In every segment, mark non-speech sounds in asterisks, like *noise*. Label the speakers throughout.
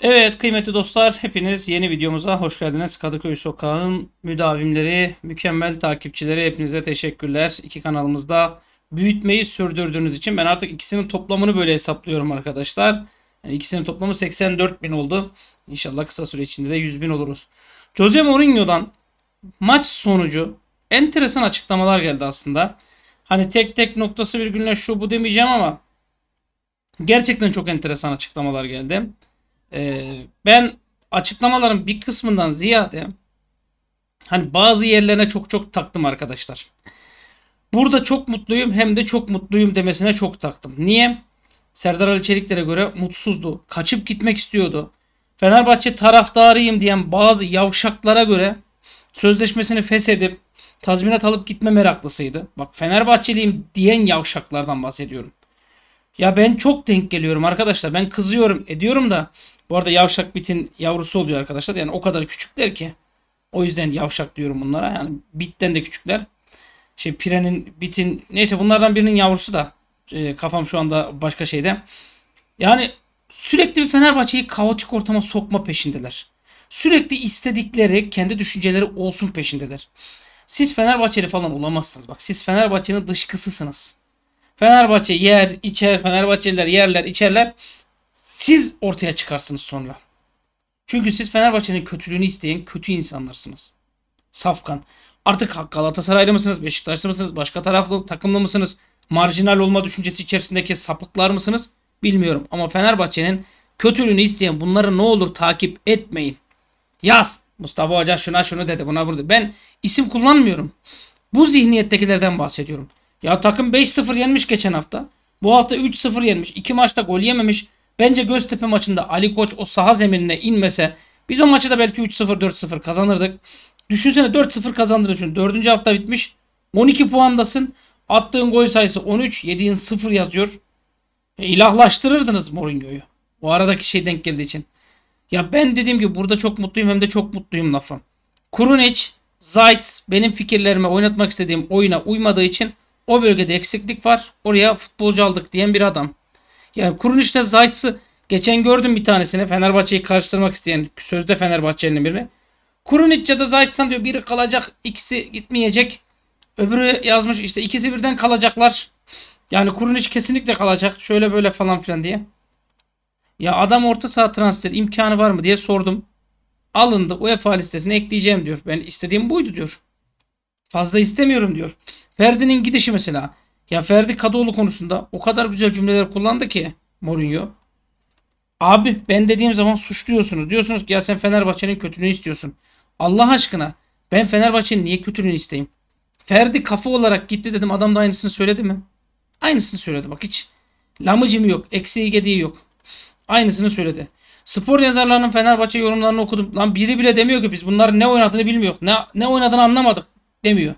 Speaker 1: Evet kıymetli dostlar hepiniz yeni videomuza hoş geldiniz. Kadıköy Sokağı'nın müdavimleri, mükemmel takipçileri hepinize teşekkürler. İki kanalımızda büyütmeyi sürdürdüğünüz için ben artık ikisinin toplamını böyle hesaplıyorum arkadaşlar. Yani ikisinin toplamı 84 bin oldu. İnşallah kısa süre içinde de 100 bin oluruz. Jose Mourinho'dan maç sonucu enteresan açıklamalar geldi aslında. Hani tek tek noktası virgülüne şu bu demeyeceğim ama gerçekten çok enteresan açıklamalar geldi. E, ben açıklamaların bir kısmından ziyade hani bazı yerlerine çok çok taktım arkadaşlar. Burada çok mutluyum hem de çok mutluyum demesine çok taktım. Niye? Serdar Ali Çelikler'e göre mutsuzdu. Kaçıp gitmek istiyordu. Fenerbahçe taraftarıyım diyen bazı yavşaklara göre sözleşmesini feshedip tazminat alıp gitme meraklısıydı. Bak Fenerbahçeliyim diyen yavşaklardan bahsediyorum. Ya ben çok denk geliyorum arkadaşlar. Ben kızıyorum ediyorum da. Bu arada yavşak bitin yavrusu oluyor arkadaşlar. Yani o kadar küçükler ki. O yüzden yavşak diyorum bunlara. Yani bitten de küçükler. Şey pirenin, bitin neyse bunlardan birinin yavrusu da. E, kafam şu anda başka şeyde. Yani sürekli bir Fenerbahçe'yi kaotik ortama sokma peşindeler. Sürekli istedikleri kendi düşünceleri olsun peşindeler. Siz Fenerbahçeli falan olamazsınız. Bak siz Fenerbahçe'nin dışkısısınız. Fenerbahçe yer, içer, Fenerbahçeliler yerler, içerler. Siz ortaya çıkarsınız sonra. Çünkü siz Fenerbahçe'nin kötülüğünü isteyen kötü insanlarsınız. Safkan. Artık Galatasaraylı mısınız, Beşiktaşlı mısınız, başka taraflı takımlı mısınız, marjinal olma düşüncesi içerisindeki sapıklar mısınız bilmiyorum. Ama Fenerbahçe'nin kötülüğünü isteyen bunları ne olur takip etmeyin. Yaz. Mustafa Hoca şuna şunu dedi buna burada. Ben isim kullanmıyorum. Bu zihniyettekilerden bahsediyorum. Ya takım 5-0 yenmiş geçen hafta. Bu hafta 3-0 yenmiş. 2 maçta gol yememiş. Bence Göztepe maçında Ali Koç o saha zeminine inmese biz o maçı da belki 3-0 4-0 kazanırdık. Düşünsene 4-0 kazandığını düşün. 4. hafta bitmiş. 12 puandasın. Attığın gol sayısı 13. Yediğin 0 yazıyor. E, ilahlaştırırdınız Mourinho'yu. O aradaki şey denk geldiği için. Ya ben dediğim gibi burada çok mutluyum hem de çok mutluyum lafım. Kurunic, Zayt benim fikirlerime oynatmak istediğim oyuna uymadığı için o bölgede eksiklik var. Oraya futbolcu aldık diyen bir adam. Yani kurun işte Zayt'sı geçen gördüm bir tanesini Fenerbahçe'yi karıştırmak isteyen sözde Fenerbahçenin birini. Kurun ya da Zayt'san diyor biri kalacak ikisi gitmeyecek. Öbürü yazmış işte ikisi birden kalacaklar. Yani Kurun Kurunic kesinlikle kalacak. Şöyle böyle falan filan diye. Ya adam orta saha transferi imkanı var mı diye sordum. Alındı UEFA listesine ekleyeceğim diyor. Ben istediğim buydu diyor. Fazla istemiyorum diyor. Ferdi'nin gidişi mesela. Ya Ferdi Kadıoğlu konusunda o kadar güzel cümleler kullandı ki Mourinho. Abi ben dediğim zaman suçluyorsunuz. Diyorsunuz ki ya sen Fenerbahçe'nin kötülüğünü istiyorsun. Allah aşkına ben Fenerbahçe'nin niye kötülüğünü isteyeyim? Ferdi kafa olarak gitti dedim. Adam da aynısını söyledi mi? Aynısını söyledi. Bak hiç lamıcımı yok. Eksiği gediği yok. Aynısını söyledi. Spor yazarlarının Fenerbahçe yorumlarını okudum. Lan biri bile demiyor ki biz bunlar ne oynadığını bilmiyor. Ne, ne oynadığını anlamadık demiyor.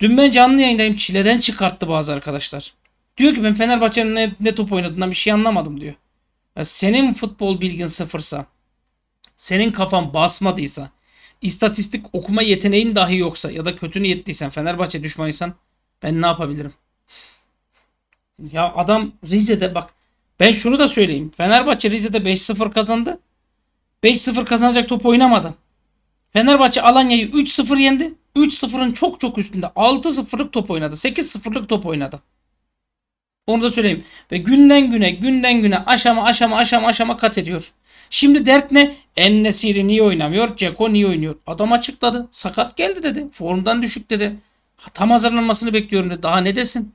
Speaker 1: Dün ben canlı yayındayım çileden çıkarttı bazı arkadaşlar. Diyor ki ben Fenerbahçe'nin ne, ne top oynadığından bir şey anlamadım diyor. Ya senin futbol bilgin sıfırsa, senin kafan basmadıysa, istatistik okuma yeteneğin dahi yoksa ya da kötü niyetliysen, Fenerbahçe düşmanıysan ben ne yapabilirim? Ya adam Rize'de bak ben şunu da söyleyeyim. Fenerbahçe Rize'de 5-0 kazandı. 5-0 kazanacak top oynamadı. Fenerbahçe Alanya'yı 3-0 yendi. 3-0'ın çok çok üstünde. 6-0'lık top oynadı. 8-0'lık top oynadı. Onu da söyleyeyim. Ve günden güne günden güne aşama aşama aşama aşama kat ediyor. Şimdi dert ne? Ennesiri niye oynamıyor? Ceko niye oynuyor? Adam açıkladı. Sakat geldi dedi. Formdan düşük dedi. Tam hazırlanmasını bekliyorum dedi. Daha ne desin?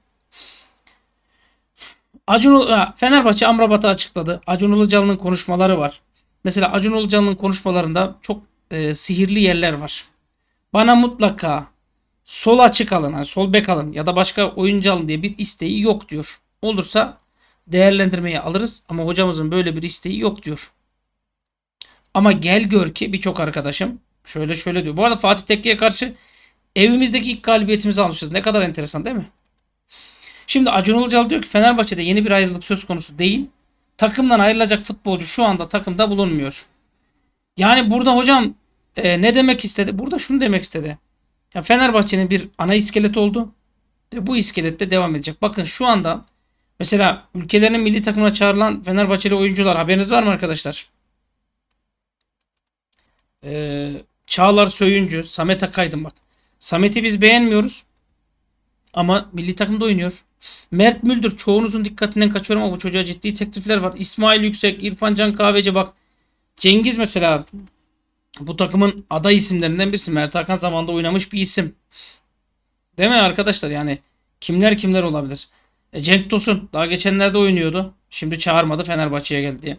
Speaker 1: Acun Fenerbahçe Amrabat'ı açıkladı. Acun Ilıcalı'nın konuşmaları var. Mesela Acun Ilıcalı'nın konuşmalarında çok e, sihirli yerler var. Bana mutlaka sol açık alın, yani sol bek alın ya da başka oyuncu alın diye bir isteği yok diyor. Olursa değerlendirmeyi alırız ama hocamızın böyle bir isteği yok diyor. Ama gel gör ki birçok arkadaşım şöyle şöyle diyor. Bu arada Fatih Tekke'ye karşı evimizdeki ilk galibiyetimizi almışız. Ne kadar enteresan değil mi? Şimdi Acun Ilıcal diyor ki Fenerbahçe'de yeni bir ayrılık söz konusu değil. Takımdan ayrılacak futbolcu şu anda takımda bulunmuyor. Yani burada hocam e, ne demek istedi? Burada şunu demek istedi. Ya Fenerbahçe'nin bir ana iskelet oldu ve bu iskelette de devam edecek. Bakın şu anda mesela ülkelerinin milli takımına çağrılan Fenerbahçeli oyuncular haberiniz var mı arkadaşlar? Ee, Çağlar Söyüncü, Samet Akaydın bak. Samet'i biz beğenmiyoruz ama milli takımda oynuyor. Mert Müldür çoğunuzun dikkatinden kaçıyorum ama bu çocuğa ciddi teklifler var. İsmail Yüksek, İrfan Can Kahveci bak. Cengiz mesela bu takımın aday isimlerinden birisi. Mert Hakan zamanında oynamış bir isim. Değil mi arkadaşlar? Yani kimler kimler olabilir? E, Cenk Tosun daha geçenlerde oynuyordu. Şimdi çağırmadı Fenerbahçe'ye geldi diye.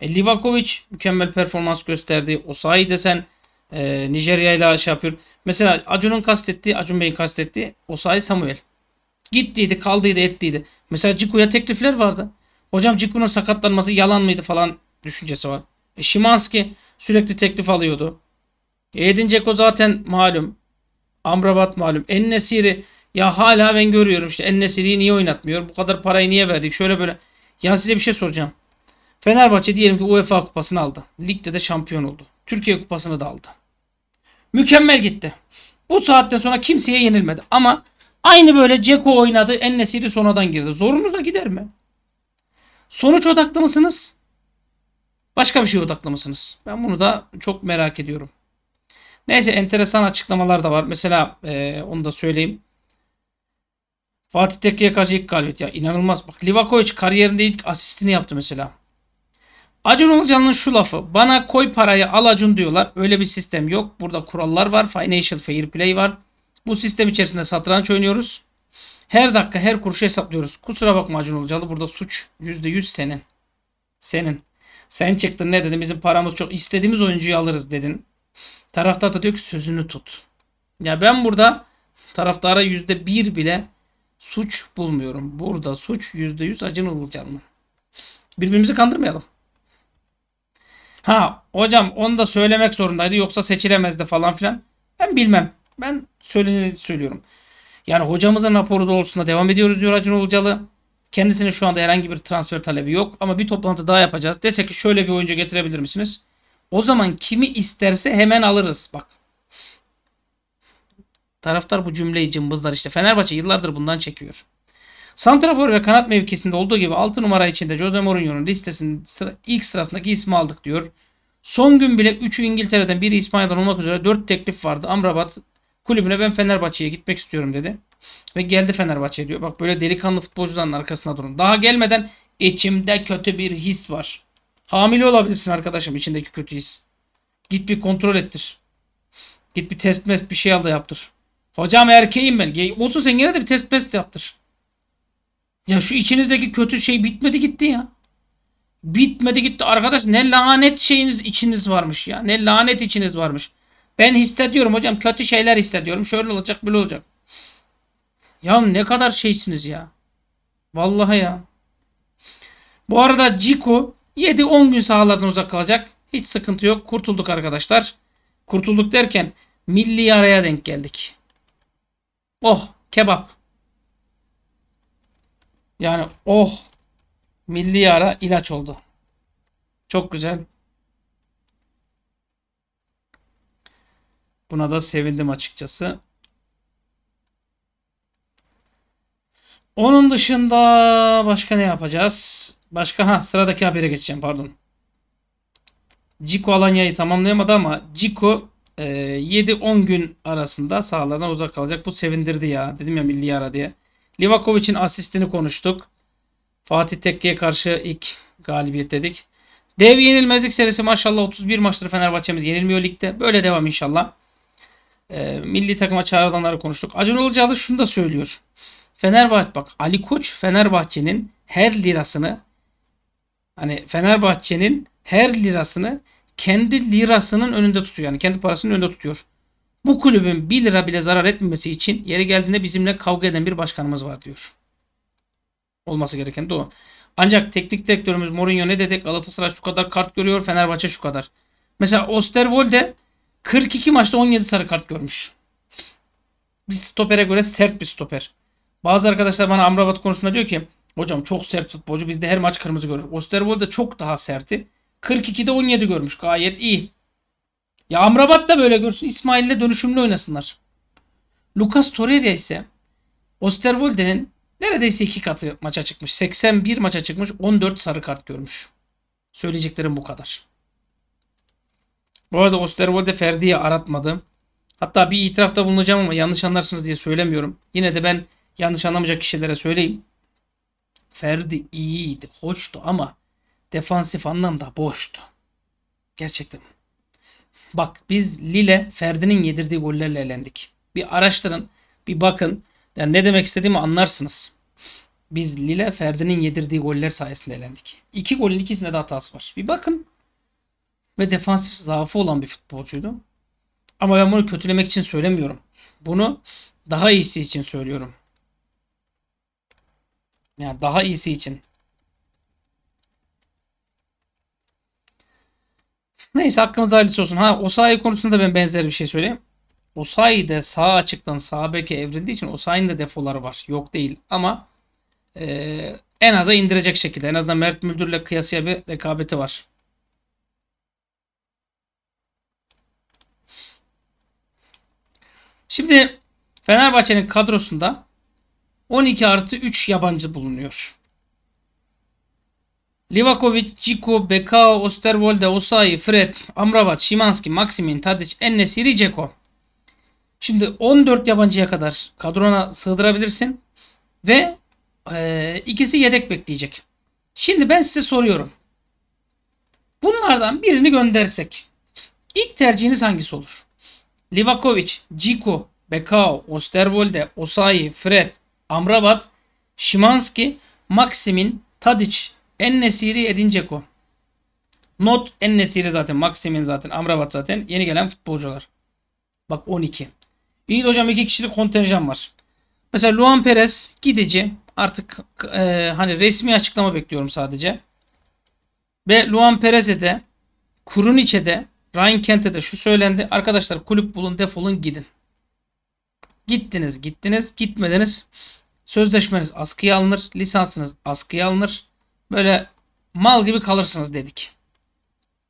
Speaker 1: E, Livakovic mükemmel performans gösterdi. Osayi desen e, Nijerya ile şey yapıyor. Mesela Acun'un kastettiği, Acun Bey'in kastettiği Osayi Samuel. Gittiydi, kaldıydı, ettiydi. Mesela Ciku'ya teklifler vardı. Hocam Ciku'nun sakatlanması yalan mıydı falan düşüncesi var. E, Şimanski sürekli teklif alıyordu. E, Edin Dzeko zaten malum. Amrabat malum. En Nesiri ya hala ben görüyorum işte En Nesiri'yi niye oynatmıyor? Bu kadar parayı niye verdik? Şöyle böyle. Ya size bir şey soracağım. Fenerbahçe diyelim ki UEFA kupasını aldı. Ligde de şampiyon oldu. Türkiye kupasını da aldı. Mükemmel gitti. Bu saatten sonra kimseye yenilmedi. Ama aynı böyle Ceko oynadı. En Nesiri sonradan girdi. Zorunuz da gider mi? Sonuç odaklı mısınız? Başka bir şey odaklı Ben bunu da çok merak ediyorum. Neyse enteresan açıklamalar da var. Mesela e, onu da söyleyeyim. Fatih Tekke'ye karşı ilk galibiyet ya inanılmaz. Bak Livakovic kariyerinde ilk asistini yaptı mesela. Acun Ilıcalı'nın şu lafı. Bana koy parayı al Acun diyorlar. Öyle bir sistem yok. Burada kurallar var. Financial fair play var. Bu sistem içerisinde satranç oynuyoruz. Her dakika her kuruşu hesaplıyoruz. Kusura bakma Acun Ilıcalı burada suç %100 senin. Senin. Sen çıktın ne dedin bizim paramız çok istediğimiz oyuncuyu alırız dedin. Taraftar da diyor ki sözünü tut. Ya ben burada taraftara yüzde bir bile suç bulmuyorum. Burada suç yüzde yüz Acun Ilıcalı'nın. Birbirimizi kandırmayalım. Ha hocam onu da söylemek zorundaydı yoksa seçilemezdi falan filan. Ben bilmem. Ben söyle söylüyorum. Yani hocamızın raporu da doğrultusunda devam ediyoruz diyor Acun Ilıcalı. Kendisine şu anda herhangi bir transfer talebi yok ama bir toplantı daha yapacağız. Dese ki şöyle bir oyuncu getirebilir misiniz? O zaman kimi isterse hemen alırız. Bak. Taraftar bu cümleyi cımbızlar işte. Fenerbahçe yıllardır bundan çekiyor. Santrafor ve kanat mevkisinde olduğu gibi 6 numara içinde Jose Mourinho'nun listesinin sıra, ilk sırasındaki ismi aldık diyor. Son gün bile 3'ü İngiltere'den biri İspanya'dan olmak üzere 4 teklif vardı. Amrabat, kulübüne ben Fenerbahçe'ye gitmek istiyorum dedi. Ve geldi Fenerbahçe diyor. Bak böyle delikanlı futbolcuların arkasına durun. Daha gelmeden içimde kötü bir his var. Hamile olabilirsin arkadaşım içindeki kötü his. Git bir kontrol ettir. Git bir test mest bir şey al da yaptır. Hocam erkeğim ben. Olsun sen gene de bir test mest yaptır. Ya şu içinizdeki kötü şey bitmedi gitti ya. Bitmedi gitti arkadaş. Ne lanet şeyiniz içiniz varmış ya. Ne lanet içiniz varmış. Ben hissediyorum hocam kötü şeyler hissediyorum. Şöyle olacak böyle olacak. Ya ne kadar şeysiniz ya. Vallahi ya. Bu arada Ciku 7-10 gün sahalardan uzak kalacak. Hiç sıkıntı yok. Kurtulduk arkadaşlar. Kurtulduk derken milli araya denk geldik. Oh kebap. Yani oh milli ara ilaç oldu. Çok güzel. Buna da sevindim açıkçası. Onun dışında başka ne yapacağız? Başka ha sıradaki habere geçeceğim pardon. Ciko Alanya'yı tamamlayamadı ama Ciko e, 7-10 gün arasında sahalardan uzak kalacak. Bu sevindirdi ya. Dedim ya milli ara diye. Livakovic'in asistini konuştuk. Fatih Tekke'ye karşı ilk galibiyet dedik. Dev yenilmezlik serisi maşallah 31 maçtır Fenerbahçe'miz yenilmiyor ligde. Böyle devam inşallah. E, milli takıma çağrılanları konuştuk. Acun Ilıcalı şunu da söylüyor. Fenerbahçe bak Ali Koç Fenerbahçe'nin her lirasını hani Fenerbahçe'nin her lirasını kendi lirasının önünde tutuyor. Yani kendi parasının önünde tutuyor. Bu kulübün 1 lira bile zarar etmemesi için yeri geldiğinde bizimle kavga eden bir başkanımız var diyor. Olması gereken de o. Ancak teknik direktörümüz Mourinho ne dedik? Galatasaray şu kadar kart görüyor, Fenerbahçe şu kadar. Mesela Osterwolde 42 maçta 17 sarı kart görmüş. Bir stopere göre sert bir stoper. Bazı arkadaşlar bana Amrabat konusunda diyor ki hocam çok sert futbolcu bizde her maç kırmızı görür. Osterwold da çok daha serti. 42'de 17 görmüş gayet iyi. Ya Amrabat da böyle görsün ile dönüşümlü oynasınlar. Lucas Torreira ise Osterwolde'nin neredeyse iki katı maça çıkmış. 81 maça çıkmış 14 sarı kart görmüş. Söyleyeceklerim bu kadar. Bu arada Osterwolde Ferdi'yi aratmadım. Hatta bir itirafta bulunacağım ama yanlış anlarsınız diye söylemiyorum. Yine de ben yanlış anlamayacak kişilere söyleyeyim. Ferdi iyiydi, hoştu ama defansif anlamda boştu. Gerçekten. Bak biz Lille Ferdi'nin yedirdiği gollerle elendik. Bir araştırın, bir bakın. Yani ne demek istediğimi anlarsınız. Biz Lille Ferdi'nin yedirdiği goller sayesinde elendik. İki golün ikisinde de hatası var. Bir bakın ve defansif zaafı olan bir futbolcuydu. Ama ben bunu kötülemek için söylemiyorum. Bunu daha iyisi için söylüyorum. Yani daha iyisi için. Neyse hakkımız hayırlısı olsun. Ha Osayi konusunda ben benzer bir şey söyleyeyim. Osayi de sağ açıktan sağ beke evrildiği için Osayi'nin de defoları var. Yok değil ama e, en aza indirecek şekilde. En azından Mert Müldür'le kıyasıya bir rekabeti var. Şimdi Fenerbahçe'nin kadrosunda 12 artı 3 yabancı bulunuyor. Livakovic, Ciko, Bekao, Osterwolde, Osayi, Fred, Amrabat, Şimanski, Maksimin, Tadic, Ennesiri, Ceko. Şimdi 14 yabancıya kadar kadrona sığdırabilirsin. Ve e, ikisi yedek bekleyecek. Şimdi ben size soruyorum. Bunlardan birini göndersek ilk tercihiniz hangisi olur? Livakovic, Ciku, Bekao, Osterwolde, Osayi, Fred, Amrabat, Şimanski, Maksimin, Tadic, Ennesiri, Edinceko. Not Ennesiri zaten, Maksimin zaten, Amrabat zaten. Yeni gelen futbolcular. Bak 12. İyi de hocam iki kişilik kontenjan var. Mesela Luan Perez gidici. Artık e, hani resmi açıklama bekliyorum sadece. Ve Luan Perez'e de Kurunic'e de Ryan Kent'e de şu söylendi. Arkadaşlar kulüp bulun defolun gidin. Gittiniz gittiniz gitmediniz. Sözleşmeniz askıya alınır. Lisansınız askıya alınır. Böyle mal gibi kalırsınız dedik.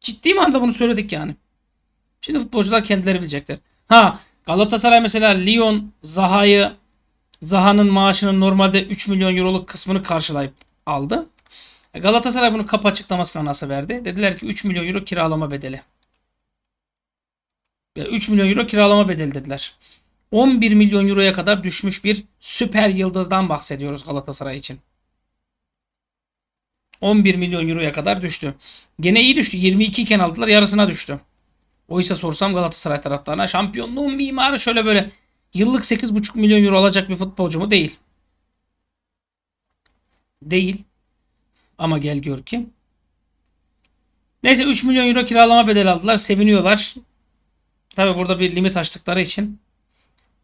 Speaker 1: Ciddi manada bunu söyledik yani. Şimdi futbolcular kendileri bilecekler. Ha Galatasaray mesela Lyon Zaha'yı Zaha'nın maaşının normalde 3 milyon euroluk kısmını karşılayıp aldı. E, Galatasaray bunu kapı açıklamasına nasıl verdi? Dediler ki 3 milyon euro kiralama bedeli. 3 milyon euro kiralama bedeli dediler. 11 milyon euroya kadar düşmüş bir süper yıldızdan bahsediyoruz Galatasaray için. 11 milyon euroya kadar düştü. Gene iyi düştü. 22 iken aldılar yarısına düştü. Oysa sorsam Galatasaray taraftarına şampiyonluğun mimarı şöyle böyle yıllık 8,5 milyon euro alacak bir futbolcu mu? Değil. Değil. Ama gel gör ki. Neyse 3 milyon euro kiralama bedeli aldılar. Seviniyorlar. Tabi burada bir limit açtıkları için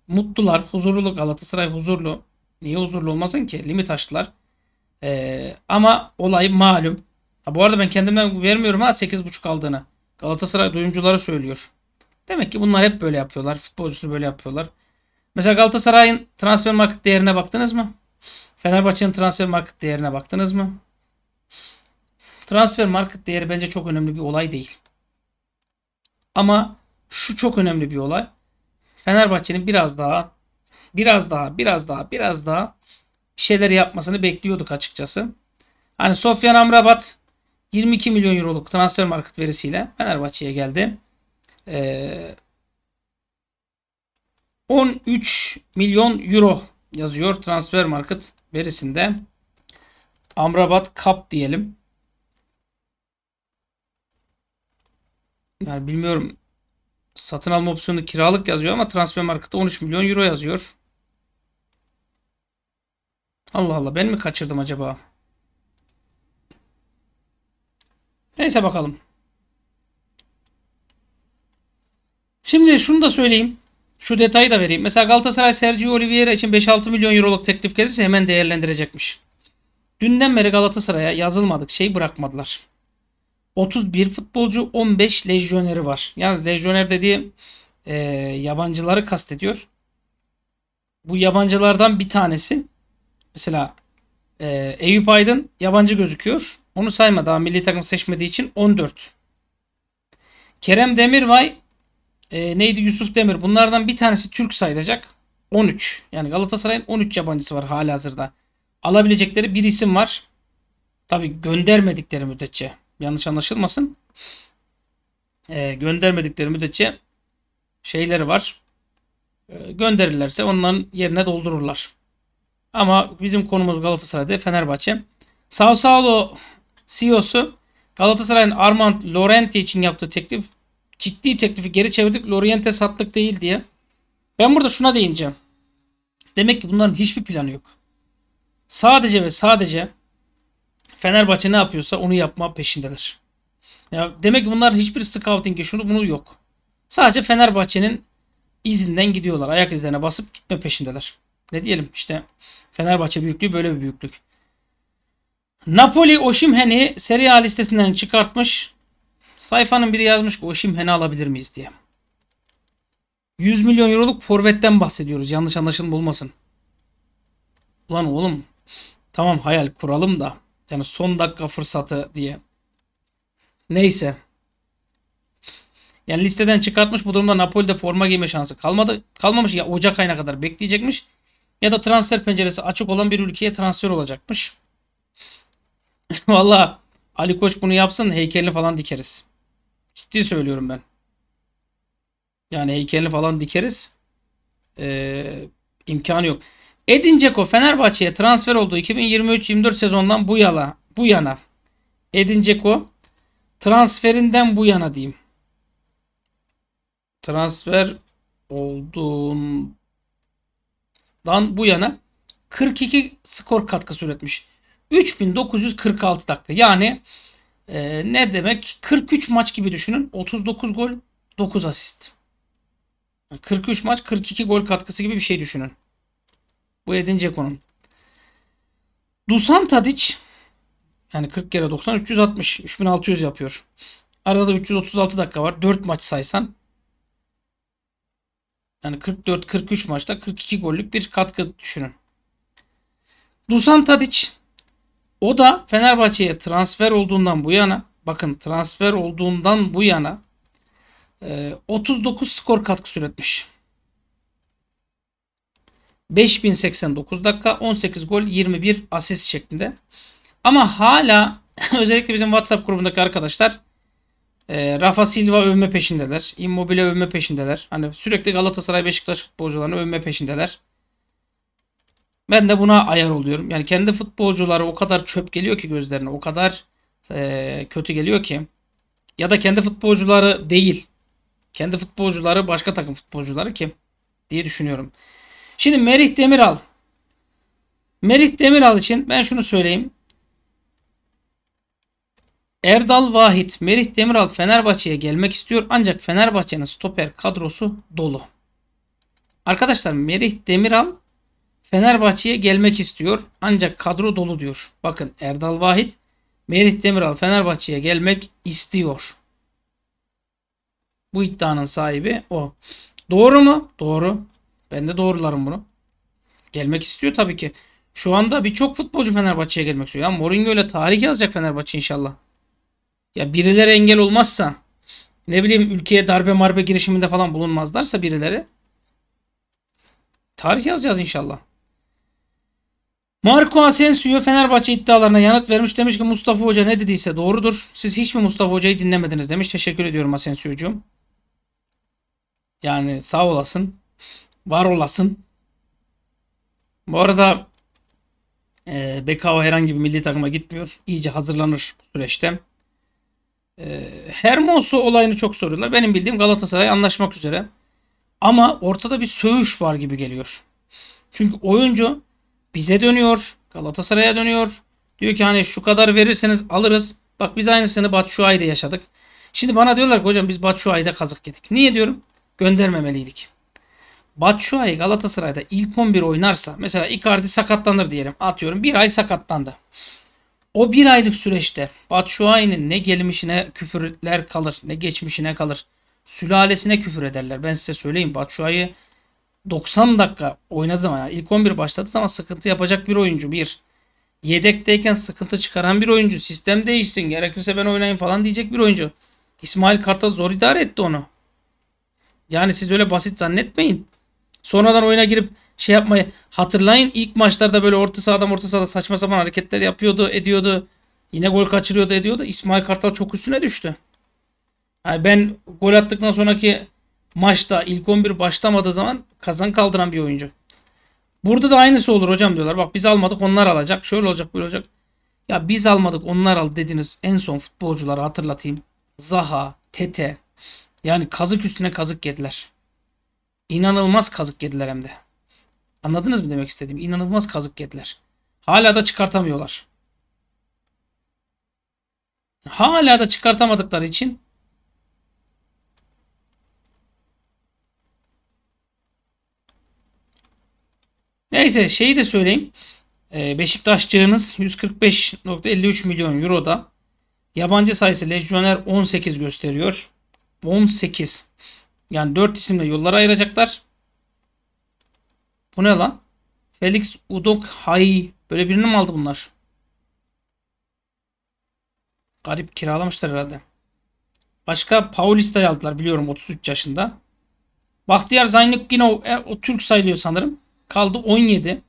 Speaker 1: mutlular, huzurlu Galatasaray huzurlu. Niye huzurlu olmasın ki? Limit açtılar. Ee, ama olay malum. Ha, bu arada ben kendimden vermiyorum ha 8.5 aldığını. Galatasaray duyumcuları söylüyor. Demek ki bunlar hep böyle yapıyorlar. Futbolcusu böyle yapıyorlar. Mesela Galatasaray'ın transfer market değerine baktınız mı? Fenerbahçe'nin transfer market değerine baktınız mı? Transfer market değeri bence çok önemli bir olay değil. Ama şu çok önemli bir olay. Fenerbahçe'nin biraz daha biraz daha biraz daha biraz daha bir şeyler yapmasını bekliyorduk açıkçası. Hani Sofyan Amrabat 22 milyon euroluk transfer market verisiyle Fenerbahçe'ye geldi. Ee, 13 milyon euro yazıyor transfer market verisinde. Amrabat kap diyelim. Yani bilmiyorum satın alma opsiyonu kiralık yazıyor ama transfer markette 13 milyon euro yazıyor. Allah Allah ben mi kaçırdım acaba? Neyse bakalım. Şimdi şunu da söyleyeyim. Şu detayı da vereyim. Mesela Galatasaray Sergio Oliveira için 5-6 milyon euroluk teklif gelirse hemen değerlendirecekmiş. Dünden beri Galatasaray'a yazılmadık şey bırakmadılar. 31 futbolcu 15 lejyoneri var. Yani lejyoner dediği e, yabancıları kastediyor. Bu yabancılardan bir tanesi mesela e, Eyüp Aydın yabancı gözüküyor. Onu sayma daha milli takım seçmediği için 14. Kerem Demirbay e, neydi Yusuf Demir bunlardan bir tanesi Türk sayılacak. 13. Yani Galatasaray'ın 13 yabancısı var hali hazırda. Alabilecekleri bir isim var. Tabi göndermedikleri müddetçe. Yanlış anlaşılmasın. E, göndermedikleri müddetçe şeyleri var. E, gönderirlerse onların yerine doldururlar. Ama bizim konumuz Galatasaray'da Fenerbahçe. Sao Paulo CEO'su Galatasaray'ın Armand Lorente için yaptığı teklif ciddi teklifi geri çevirdik. Lorente satlık değil diye. Ben burada şuna değineceğim. Demek ki bunların hiçbir planı yok. Sadece ve sadece Fenerbahçe ne yapıyorsa onu yapma peşindeler. Ya demek ki bunlar hiçbir scouting'i şunu bunu yok. Sadece Fenerbahçe'nin izinden gidiyorlar. Ayak izlerine basıp gitme peşindeler. Ne diyelim işte Fenerbahçe büyüklüğü böyle bir büyüklük. Napoli Oşimhen'i seri A listesinden çıkartmış. Sayfanın biri yazmış ki Oşimhen'i alabilir miyiz diye. 100 milyon euroluk forvetten bahsediyoruz. Yanlış anlaşılma olmasın. Ulan oğlum tamam hayal kuralım da yani son dakika fırsatı diye. Neyse. Yani listeden çıkartmış bu durumda Napoli'de forma giyme şansı kalmadı. Kalmamış ya Ocak ayına kadar bekleyecekmiş ya da transfer penceresi açık olan bir ülkeye transfer olacakmış. *laughs* Valla Ali Koç bunu yapsın heykelini falan dikeriz. Ciddi söylüyorum ben. Yani heykelini falan dikeriz. Ee, imkanı yok. Edin Dzeko Fenerbahçe'ye transfer olduğu 2023-24 sezondan bu yana, bu yana Edin Dzeko transferinden bu yana diyeyim. Transfer olduğundan bu yana 42 skor katkısı üretmiş. 3946 dakika. Yani e, ne demek? 43 maç gibi düşünün. 39 gol, 9 asist. 43 maç, 42 gol katkısı gibi bir şey düşünün. Bu Edin Dzeko'nun. Dusan Tadic yani 40 kere 90 360 3600 yapıyor. Arada da 336 dakika var. 4 maç saysan yani 44-43 maçta 42 gollük bir katkı düşünün. Dusan Tadic o da Fenerbahçe'ye transfer olduğundan bu yana bakın transfer olduğundan bu yana 39 e, skor katkısı üretmiş. 5089 dakika 18 gol 21 asist şeklinde. Ama hala *laughs* özellikle bizim WhatsApp grubundaki arkadaşlar e, Rafa Silva övme peşindeler. Immobile övme peşindeler. Hani sürekli Galatasaray Beşiktaş futbolcularını övme peşindeler. Ben de buna ayar oluyorum. Yani kendi futbolcuları o kadar çöp geliyor ki gözlerine. O kadar e, kötü geliyor ki. Ya da kendi futbolcuları değil. Kendi futbolcuları başka takım futbolcuları ki diye düşünüyorum. Şimdi Merih Demiral. Merih Demiral için ben şunu söyleyeyim. Erdal Vahit, Merih Demiral Fenerbahçe'ye gelmek istiyor ancak Fenerbahçe'nin stoper kadrosu dolu. Arkadaşlar Merih Demiral Fenerbahçe'ye gelmek istiyor ancak kadro dolu diyor. Bakın Erdal Vahit Merih Demiral Fenerbahçe'ye gelmek istiyor. Bu iddianın sahibi o. Doğru mu? Doğru. Ben de doğrularım bunu. Gelmek istiyor tabii ki. Şu anda birçok futbolcu Fenerbahçe'ye gelmek istiyor. Ya Mourinho ile tarih yazacak Fenerbahçe inşallah. Ya birileri engel olmazsa ne bileyim ülkeye darbe marbe girişiminde falan bulunmazlarsa birileri tarih yazacağız inşallah. Marco Asensio Fenerbahçe iddialarına yanıt vermiş. Demiş ki Mustafa Hoca ne dediyse doğrudur. Siz hiç mi Mustafa Hoca'yı dinlemediniz demiş. Teşekkür ediyorum Asensio'cum. Yani sağ olasın. Var olasın. Bu arada e, Bekao herhangi bir milli takıma gitmiyor. İyice hazırlanır süreçte. E, Hermoso olayını çok soruyorlar. Benim bildiğim Galatasaray anlaşmak üzere. Ama ortada bir söğüş var gibi geliyor. Çünkü oyuncu bize dönüyor. Galatasaray'a dönüyor. Diyor ki hani şu kadar verirseniz alırız. Bak biz aynısını Batshuayi'de yaşadık. Şimdi bana diyorlar ki hocam biz Batshuayi'de kazık yedik. Niye diyorum? Göndermemeliydik. Batshuayi Galatasaray'da ilk 11 oynarsa mesela Icardi sakatlanır diyelim atıyorum bir ay sakatlandı. O bir aylık süreçte Batshuayi'nin ne gelmişine küfürler kalır ne geçmişine kalır. Sülalesine küfür ederler. Ben size söyleyeyim Batshuayi 90 dakika oynadı zaman yani ilk 11 başladı, zaman sıkıntı yapacak bir oyuncu. Bir yedekteyken sıkıntı çıkaran bir oyuncu. Sistem değişsin gerekirse ben oynayayım falan diyecek bir oyuncu. İsmail Kartal zor idare etti onu. Yani siz öyle basit zannetmeyin. Sonradan oyuna girip şey yapmayı hatırlayın. ilk maçlarda böyle orta sahadan orta sahada saçma sapan hareketler yapıyordu, ediyordu. Yine gol kaçırıyordu, ediyordu. İsmail Kartal çok üstüne düştü. Yani ben gol attıktan sonraki maçta ilk 11 başlamadığı zaman kazan kaldıran bir oyuncu. Burada da aynısı olur hocam diyorlar. Bak biz almadık onlar alacak. Şöyle olacak böyle olacak. Ya biz almadık onlar al dediniz. En son futbolcuları hatırlatayım. Zaha, Tete. Yani kazık üstüne kazık yediler. İnanılmaz kazık yediler hem de. Anladınız mı demek istediğim? İnanılmaz kazık yediler. Hala da çıkartamıyorlar. Hala da çıkartamadıkları için Neyse şeyi de söyleyeyim. Ee, Beşiktaşçığınız 145.53 milyon euroda yabancı sayısı lejyoner 18 gösteriyor. 18. Yani 4 isimle yollara ayıracaklar. Bu ne lan? Felix Udok Hay. Böyle birini mi aldı bunlar? Garip kiralamışlar herhalde. Başka Paulista'yı aldılar biliyorum 33 yaşında. Bahtiyar Zaynık yine o, o Türk sayılıyor sanırım. Kaldı 17.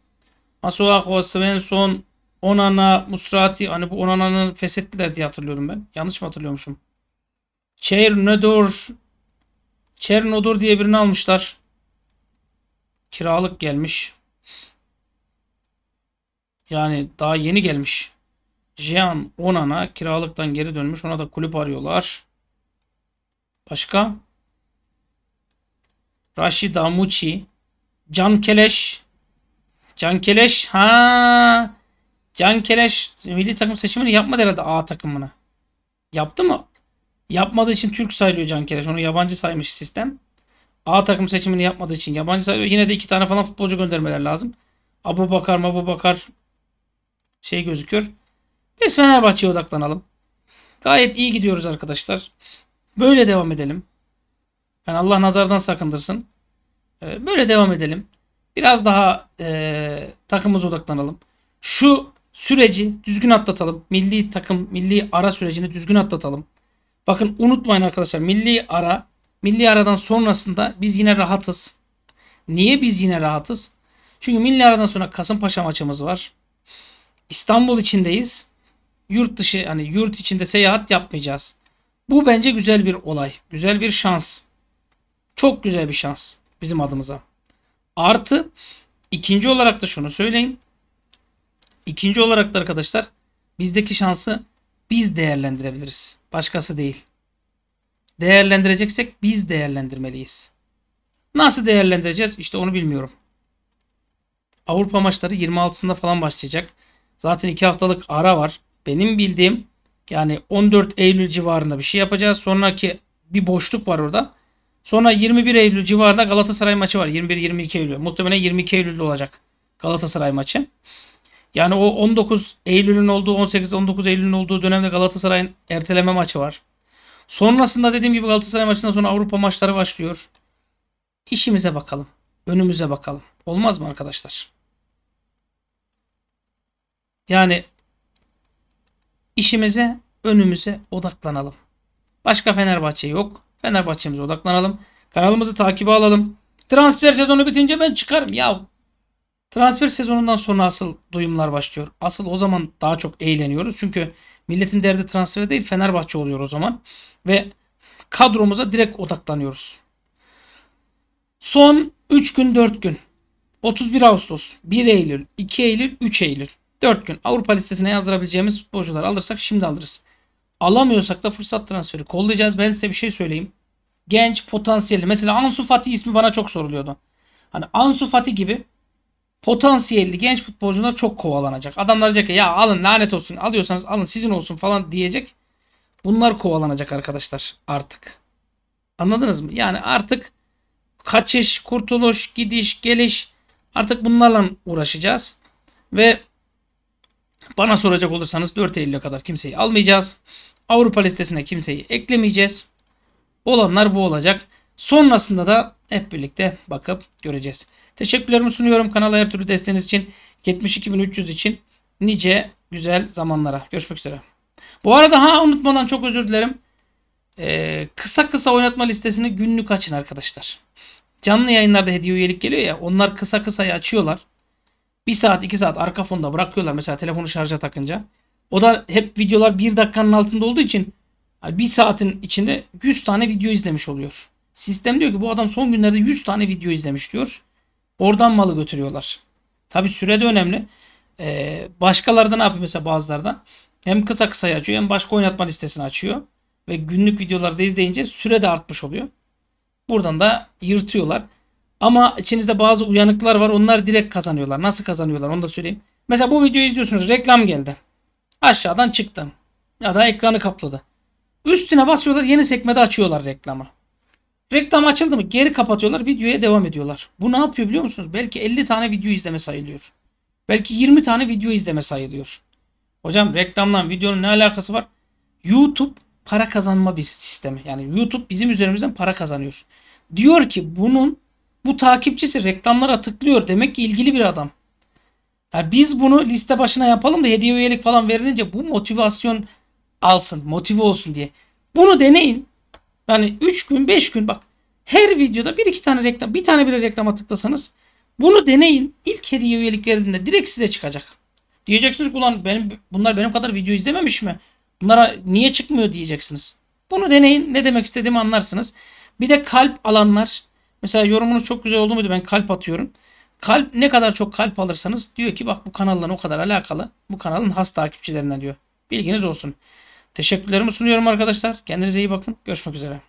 Speaker 1: Masuako, Svensson, Onana, Musrati. Hani bu Onana'nın feshettiler diye hatırlıyorum ben. Yanlış mı hatırlıyormuşum? Çeyr, Nödor, Çernodur diye birini almışlar. Kiralık gelmiş. Yani daha yeni gelmiş. Jean Onan'a kiralıktan geri dönmüş. Ona da kulüp arıyorlar. Başka? Rashid Amuçi. Can Keleş. Can Keleş. Ha. Can Keleş milli takım seçimini yapmadı herhalde A takımına. Yaptı mı? Yapmadığı için Türk sayılıyor Cankereş. Onu yabancı saymış sistem. A takım seçimini yapmadığı için yabancı sayılıyor. Yine de iki tane falan futbolcu göndermeler lazım. Abu Bakar, Mabu Bakar şey gözüküyor. Biz Fenerbahçe'ye odaklanalım. Gayet iyi gidiyoruz arkadaşlar. Böyle devam edelim. Yani Allah nazardan sakındırsın. Ee, böyle devam edelim. Biraz daha e, takımımıza odaklanalım. Şu süreci düzgün atlatalım. Milli takım, milli ara sürecini düzgün atlatalım. Bakın unutmayın arkadaşlar milli ara milli aradan sonrasında biz yine rahatız. Niye biz yine rahatız? Çünkü milli aradan sonra Kasımpaşa maçımız var. İstanbul içindeyiz. Yurt dışı hani yurt içinde seyahat yapmayacağız. Bu bence güzel bir olay. Güzel bir şans. Çok güzel bir şans bizim adımıza. Artı ikinci olarak da şunu söyleyeyim. İkinci olarak da arkadaşlar bizdeki şansı biz değerlendirebiliriz. Başkası değil. Değerlendireceksek biz değerlendirmeliyiz. Nasıl değerlendireceğiz? İşte onu bilmiyorum. Avrupa maçları 26'sında falan başlayacak. Zaten 2 haftalık ara var. Benim bildiğim yani 14 Eylül civarında bir şey yapacağız. Sonraki bir boşluk var orada. Sonra 21 Eylül civarında Galatasaray maçı var. 21-22 Eylül. Muhtemelen 22 Eylül'de olacak Galatasaray maçı. Yani o 19 Eylül'ün olduğu 18-19 Eylül'ün olduğu dönemde Galatasaray'ın erteleme maçı var. Sonrasında dediğim gibi Galatasaray maçından sonra Avrupa maçları başlıyor. İşimize bakalım. Önümüze bakalım. Olmaz mı arkadaşlar? Yani işimize, önümüze odaklanalım. Başka Fenerbahçe yok. Fenerbahçe'mize odaklanalım. Kanalımızı takibe alalım. Transfer sezonu bitince ben çıkarım. Ya Transfer sezonundan sonra asıl duyumlar başlıyor. Asıl o zaman daha çok eğleniyoruz. Çünkü milletin derdi transfer değil Fenerbahçe oluyor o zaman. Ve kadromuza direkt odaklanıyoruz. Son 3 gün 4 gün. 31 Ağustos, 1 Eylül, 2 Eylül, 3 Eylül. 4 gün Avrupa listesine yazdırabileceğimiz futbolcular alırsak şimdi alırız. Alamıyorsak da fırsat transferi kollayacağız. Ben size bir şey söyleyeyim. Genç, potansiyeli. Mesela Ansu Fati ismi bana çok soruluyordu. Hani Ansu Fati gibi potansiyelli genç futbolcular çok kovalanacak. Adamlar diyecek ya alın lanet olsun alıyorsanız alın sizin olsun falan diyecek. Bunlar kovalanacak arkadaşlar artık. Anladınız mı? Yani artık kaçış, kurtuluş, gidiş, geliş artık bunlarla uğraşacağız. Ve bana soracak olursanız 4 Eylül'e kadar kimseyi almayacağız. Avrupa listesine kimseyi eklemeyeceğiz. Olanlar bu olacak. Sonrasında da hep birlikte bakıp göreceğiz. Teşekkürlerimi sunuyorum kanala her türlü desteğiniz için. 72.300 için nice güzel zamanlara. Görüşmek üzere. Bu arada ha unutmadan çok özür dilerim. Ee, kısa kısa oynatma listesini günlük açın arkadaşlar. Canlı yayınlarda hediye üyelik geliyor ya. Onlar kısa kısayı açıyorlar. bir saat iki saat arka fonda bırakıyorlar mesela telefonu şarja takınca. O da hep videolar bir dakikanın altında olduğu için hani bir saatin içinde 100 tane video izlemiş oluyor. Sistem diyor ki bu adam son günlerde 100 tane video izlemiş diyor. Oradan malı götürüyorlar. Tabi süre de önemli. Ee, başkaları da ne yapıyor mesela bazılardan? Hem kısa kısa açıyor hem başka oynatma listesini açıyor. Ve günlük videolarda izleyince süre de artmış oluyor. Buradan da yırtıyorlar. Ama içinizde bazı uyanıklar var. Onlar direkt kazanıyorlar. Nasıl kazanıyorlar onu da söyleyeyim. Mesela bu videoyu izliyorsunuz. Reklam geldi. Aşağıdan çıktı Ya da ekranı kapladı. Üstüne basıyorlar. Yeni sekmede açıyorlar reklamı. Reklam açıldı mı geri kapatıyorlar videoya devam ediyorlar. Bu ne yapıyor biliyor musunuz? Belki 50 tane video izleme sayılıyor. Belki 20 tane video izleme sayılıyor. Hocam reklamdan videonun ne alakası var? YouTube para kazanma bir sistemi. Yani YouTube bizim üzerimizden para kazanıyor. Diyor ki bunun bu takipçisi reklamlara tıklıyor. Demek ki ilgili bir adam. Yani biz bunu liste başına yapalım da hediye üyelik falan verilince bu motivasyon alsın, motive olsun diye. Bunu deneyin. Yani 3 gün 5 gün bak her videoda bir iki tane reklam bir tane bile reklama tıklasanız bunu deneyin. İlk hediye üyelik verildiğinde direkt size çıkacak. Diyeceksiniz ki ulan benim, bunlar benim kadar video izlememiş mi? Bunlara niye çıkmıyor diyeceksiniz. Bunu deneyin. Ne demek istediğimi anlarsınız. Bir de kalp alanlar. Mesela yorumunuz çok güzel oldu muydu? Ben kalp atıyorum. Kalp ne kadar çok kalp alırsanız diyor ki bak bu kanaldan o kadar alakalı. Bu kanalın has takipçilerine diyor. Bilginiz olsun. Teşekkürlerimi sunuyorum arkadaşlar. Kendinize iyi bakın. Görüşmek üzere.